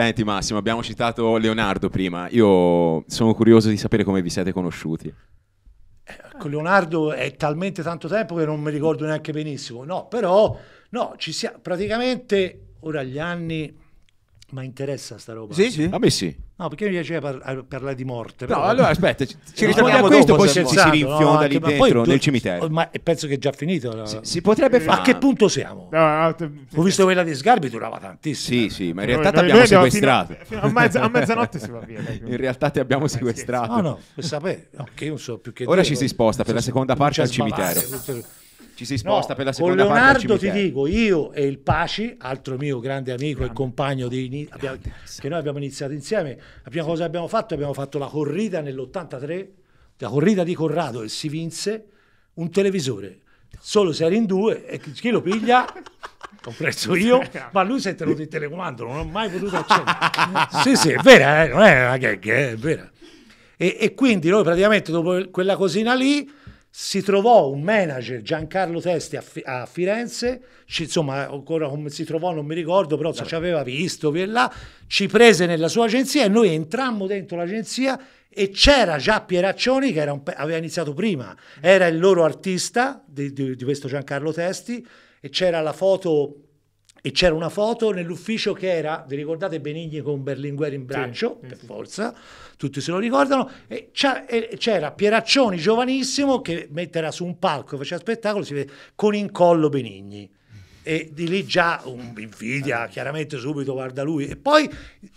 Senti Massimo, abbiamo citato Leonardo prima, io sono curioso di sapere come vi siete conosciuti. Eh, con Leonardo è talmente tanto tempo che non mi ricordo neanche benissimo, no, però no, ci siamo praticamente ora gli anni ma interessa sta roba? Sì, sì. A me sì. No, perché mi piaceva par- parlare di morte. No, allora aspetta, ci, ci no, ritorniamo a questo, poi sensato, si rinfionda no, lì dentro, tu, nel cimitero. Ma penso che è già finito. No? Si, si, potrebbe fare. A che punto siamo? No, te... Ho visto quella di Sgarbi durava tantissimo. Sì, sì, ma in realtà ti abbiamo sequestrato. Fino a, fino a, mezz- a, mezzanotte si va via. in realtà ti abbiamo eh, sequestrato. Ah, no, no, sapere. che non so più che Ora dire, ci si sposta per la seconda parte al cimitero ci si sposta no, per la seconda con Leonardo ti dico io e il Paci altro mio grande amico grande. e compagno di, abbiamo, che noi abbiamo iniziato insieme la prima cosa che abbiamo fatto abbiamo fatto la corrida nell'83 la corrida di Corrado e si vinse un televisore solo se eri in due e chi lo piglia compreso io ma lui si è tenuto il telecomando non ho mai potuto accendere sì sì è vera eh? non è una gag eh, è vera e, e quindi noi praticamente dopo quella cosina lì si trovò un manager Giancarlo Testi a, Fi- a Firenze, ci, insomma ancora come si trovò non mi ricordo, però ci certo. aveva visto via là, ci prese nella sua agenzia e noi entrammo dentro l'agenzia e c'era già Pieraccioni che un, aveva iniziato prima, era il loro artista di, di, di questo Giancarlo Testi e c'era la foto e c'era una foto nell'ufficio che era, vi ricordate Benigni con Berlinguer in braccio, sì, mm, per sì. forza, tutti se lo ricordano, e c'era Pieraccioni giovanissimo che metterà su un palco, faceva spettacolo, si vede, con in collo Benigni e di lì già um, invidia chiaramente subito guarda lui e poi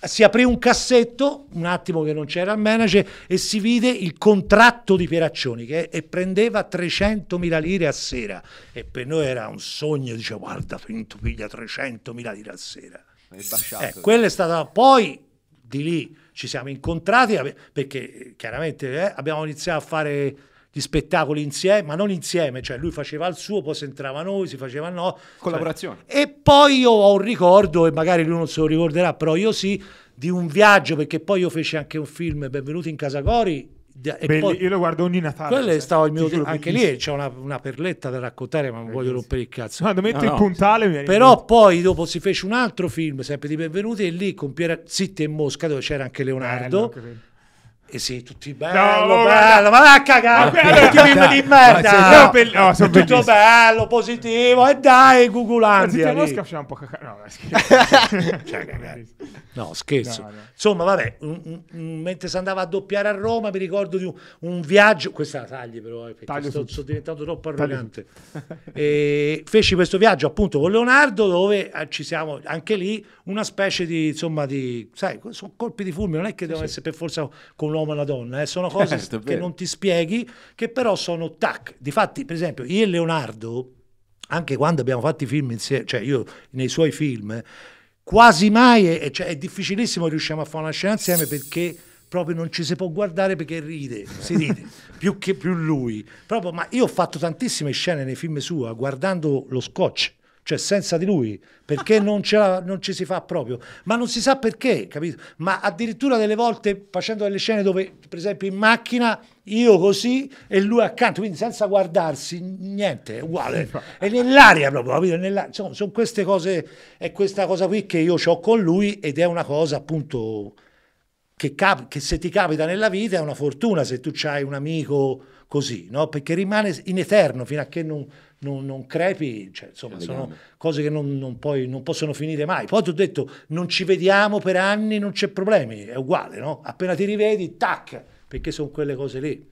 si aprì un cassetto un attimo che non c'era il manager e si vide il contratto di Pieraccioni che e prendeva 300.000 lire a sera e per noi era un sogno dice guarda tu piglia 300.000 lire a sera e eh, quello è stato poi di lì ci siamo incontrati perché chiaramente eh, abbiamo iniziato a fare di spettacoli insieme, ma non insieme, cioè lui faceva il suo, poi si entrava noi, si faceva no. Collaborazione. Cioè. e poi io ho un ricordo, e magari lui non se lo ricorderà, però io sì, di un viaggio, perché poi io feci anche un film, Benvenuti in Casa Cori, Belli, poi, io lo guardo ogni Natale. Quello è stato il mio turno, anche lì c'è una, una, perletta da raccontare, ma non voglio rompere il cazzo. No, metto no, il no. puntale. Però poi dopo si fece un altro film, sempre di benvenuti, e lì con Piera Zitti e Mosca, dove c'era anche Leonardo. Bello, e eh sì, tutti bello, no, bello, bello, ma la cagata, allora, tutti film di merda. Ma no, be- no, sono tutto bello, positivo, e dai, Googleandia. Ma Mosca faceva un po' cacca- no, cioè, cioè, no, scherzo. No, Insomma, vabbè, m- m- mentre si andava a doppiare a Roma, mi ricordo di un, un viaggio, questa la tagli però, eh, perché sto, sto, diventando troppo arrogante. e feci questo viaggio appunto con Leonardo, dove eh, ci siamo, anche lì, una specie di, insomma, di, sai, sono colpi di fulmine, non è che sì, devono sì. essere per forza con l'uomo uomo e una donna, eh? sono cose eh, che non ti spieghi, che però sono tac. Difatti, per esempio, io e Leonardo, anche quando abbiamo fatto i film insieme, cioè io nei suoi film, quasi mai, è, cioè, è difficilissimo riusciamo a fare una scena insieme perché proprio non ci si può guardare perché ride, si ride, più che più lui. Proprio, ma io ho fatto tantissime scene nei film sua guardando lo scotch cioè senza di lui, perché non, la, non, ci si fa proprio, ma non si sa perché, capito? Ma addirittura delle volte facendo delle scene dove, per esempio, in macchina io così e lui accanto, quindi senza guardarsi, niente, è uguale, è nell'aria proprio, capito? Nell Insomma, sono queste cose, è questa cosa qui che io ho con lui ed è una cosa appunto che, cap- che se ti capita nella vita è una fortuna se tu hai un amico così, no? perché rimane in eterno fino a che non, non, non crepi, cioè, insomma, sono cose che non, non, poi, non, possono finire mai. Poi ti ho detto, non ci vediamo per anni, non c'è problemi, è uguale, no? Appena ti rivedi, tac, perché sono quelle cose lì.